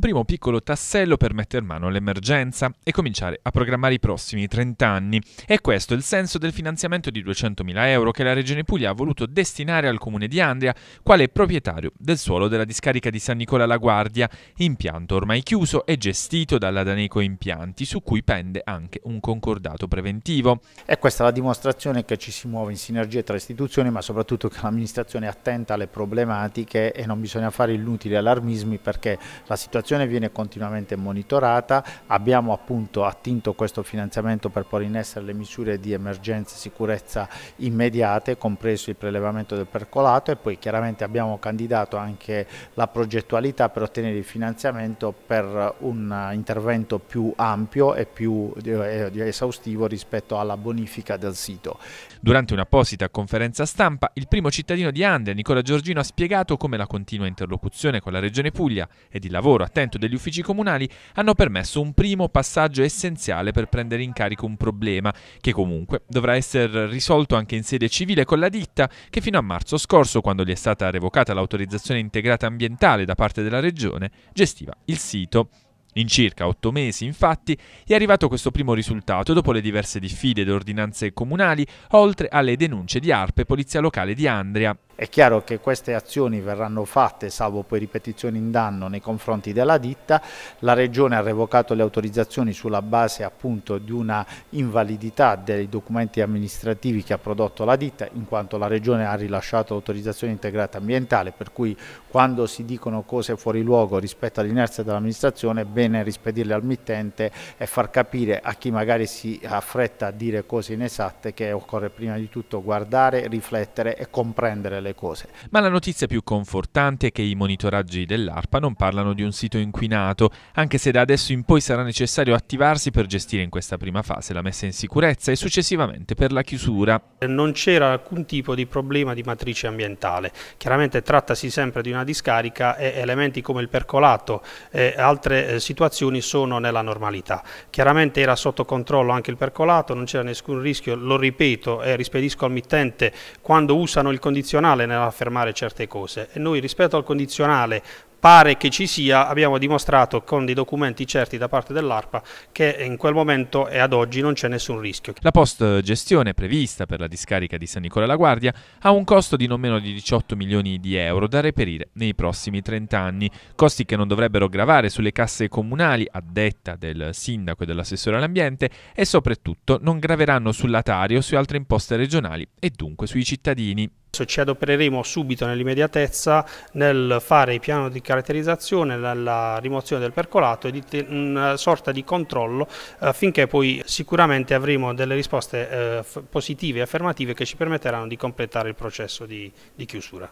primo piccolo tassello per metter mano all'emergenza e cominciare a programmare i prossimi 30 anni. È questo il senso del finanziamento di 200.000 euro che la Regione Puglia ha voluto destinare al comune di Andria, quale proprietario del suolo della discarica di San Nicola La Guardia, impianto ormai chiuso e gestito dalla Daneco Impianti, su cui pende anche un concordato preventivo. E questa è la dimostrazione che ci si muove in sinergia tra istituzioni, ma soprattutto che l'amministrazione è attenta alle problematiche e non bisogna fare inutili allarmismi perché la situazione situazione viene continuamente monitorata, abbiamo appunto attinto questo finanziamento per porre in essere le misure di emergenza e sicurezza immediate, compreso il prelevamento del percolato e poi chiaramente abbiamo candidato anche la progettualità per ottenere il finanziamento per un intervento più ampio e più eh, esaustivo rispetto alla bonifica del sito. Durante un'apposita conferenza stampa, il primo cittadino di Ande, Nicola Giorgino, ha spiegato come la continua interlocuzione con la Regione Puglia ed il lavoro a tempo intento degli uffici comunali hanno permesso un primo passaggio essenziale per prendere in carico un problema, che comunque dovrà essere risolto anche in sede civile con la ditta che fino a marzo scorso, quando gli è stata revocata l'autorizzazione integrata ambientale da parte della Regione, gestiva il sito. In circa otto mesi, infatti, è arrivato questo primo risultato dopo le diverse diffide ed ordinanze comunali, oltre alle denunce di ARPE Polizia Locale di Andria, è chiaro che queste azioni verranno fatte, salvo poi ripetizioni in danno nei confronti della ditta, la Regione ha revocato le autorizzazioni sulla base appunto di una invalidità dei documenti amministrativi che ha prodotto la ditta, in quanto la Regione ha rilasciato l'autorizzazione integrata ambientale, per cui quando si dicono cose fuori luogo rispetto all'inerzia dell'amministrazione è bene rispedirle al mittente e far capire a chi magari si affretta a dire cose inesatte che occorre prima di tutto guardare, riflettere e comprendere le le cose. Ma la notizia più confortante è che i monitoraggi dell'ARPA non parlano di un sito inquinato, anche se da adesso in poi sarà necessario attivarsi per gestire in questa prima fase la messa in sicurezza e successivamente per la chiusura. Non c'era alcun tipo di problema di matrice ambientale, chiaramente trattasi sempre di una discarica e elementi come il percolato e altre eh, situazioni sono nella normalità. Chiaramente era sotto controllo anche il percolato, non c'era nessun rischio, lo ripeto e rispedisco al mittente, quando usano il condizionale condizionale nell'affermare certe cose e noi rispetto al condizionale pare che ci sia, abbiamo dimostrato con dei documenti certi da parte dell'ARPA che in quel momento e ad oggi non c'è nessun rischio. La post gestione prevista per la discarica di San Nicola la Guardia ha un costo di non meno di 18 milioni di euro da reperire nei prossimi 30 anni, costi che non dovrebbero gravare sulle casse comunali a detta del sindaco e dell'assessore all'ambiente e soprattutto non graveranno sull'Atario, su altre imposte regionali e dunque sui cittadini cioè ci adopereremo subito nell'immediatezza nel fare il piano di caratterizzazione, la rimozione del percolato e di una sorta di controllo affinché eh, poi sicuramente avremo delle risposte eh, positive e affermative che ci permetteranno di completare il processo di, di chiusura.